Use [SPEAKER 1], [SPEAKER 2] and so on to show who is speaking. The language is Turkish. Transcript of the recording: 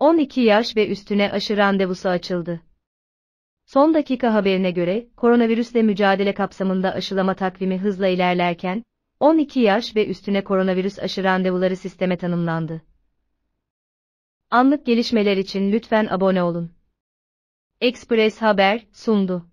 [SPEAKER 1] 12 yaş ve üstüne aşı randevusu açıldı. Son dakika haberine göre, koronavirüsle mücadele kapsamında aşılama takvimi hızla ilerlerken, 12 yaş ve üstüne koronavirüs aşı randevuları sisteme tanımlandı. Anlık gelişmeler için lütfen abone olun. Express Haber sundu.